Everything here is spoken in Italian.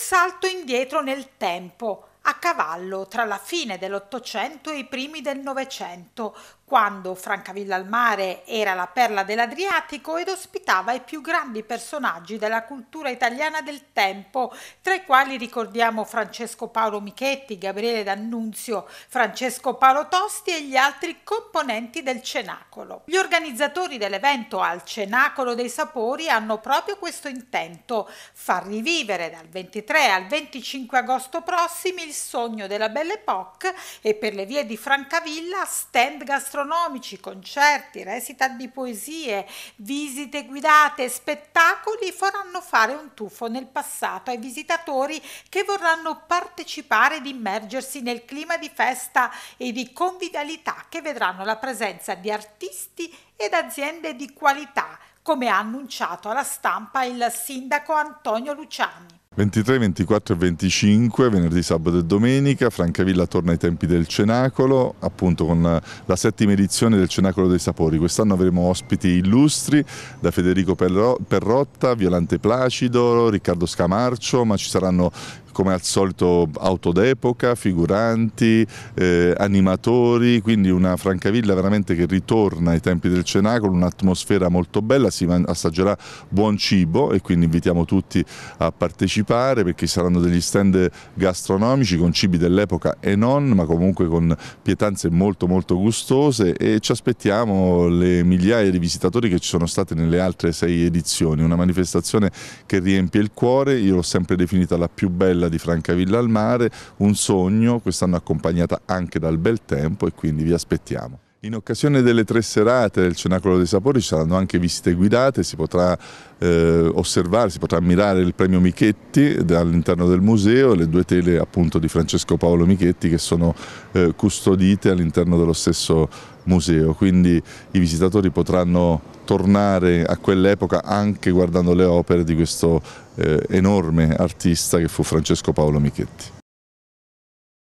salto indietro nel tempo, a cavallo tra la fine dell'Ottocento e i primi del Novecento, quando Francavilla al Mare era la perla dell'Adriatico ed ospitava i più grandi personaggi della cultura italiana del tempo, tra i quali ricordiamo Francesco Paolo Michetti, Gabriele D'Annunzio, Francesco Paolo Tosti e gli altri componenti del Cenacolo. Gli organizzatori dell'evento al Cenacolo dei Sapori hanno proprio questo intento, far rivivere dal 23 al 25 agosto prossimi il sogno della Belle Époque e per le vie di Francavilla stand gastronomico gastronomici, concerti, recita di poesie, visite guidate, spettacoli faranno fare un tuffo nel passato ai visitatori che vorranno partecipare ed immergersi nel clima di festa e di convivialità che vedranno la presenza di artisti ed aziende di qualità, come ha annunciato alla stampa il sindaco Antonio Luciani. 23, 24 e 25, venerdì, sabato e domenica, Francavilla torna ai tempi del Cenacolo, appunto con la settima edizione del Cenacolo dei Sapori. Quest'anno avremo ospiti illustri da Federico Perrotta, Violante Placido, Riccardo Scamarcio, ma ci saranno come al solito auto d'epoca, figuranti, eh, animatori, quindi una Francavilla veramente che ritorna ai tempi del Cenacolo, un'atmosfera molto bella, si assaggerà buon cibo e quindi invitiamo tutti a partecipare perché saranno degli stand gastronomici con cibi dell'epoca e non, ma comunque con pietanze molto molto gustose e ci aspettiamo le migliaia di visitatori che ci sono state nelle altre sei edizioni, una manifestazione che riempie il cuore, io l'ho sempre definita la più bella bella di Francavilla al mare, un sogno, quest'anno accompagnata anche dal bel tempo e quindi vi aspettiamo. In occasione delle tre serate del Cenacolo dei Sapori ci saranno anche visite guidate, si potrà eh, osservare, si potrà ammirare il premio Michetti all'interno del museo, le due tele appunto di Francesco Paolo Michetti che sono eh, custodite all'interno dello stesso museo, quindi i visitatori potranno tornare a quell'epoca anche guardando le opere di questo eh, enorme artista che fu Francesco Paolo Michetti.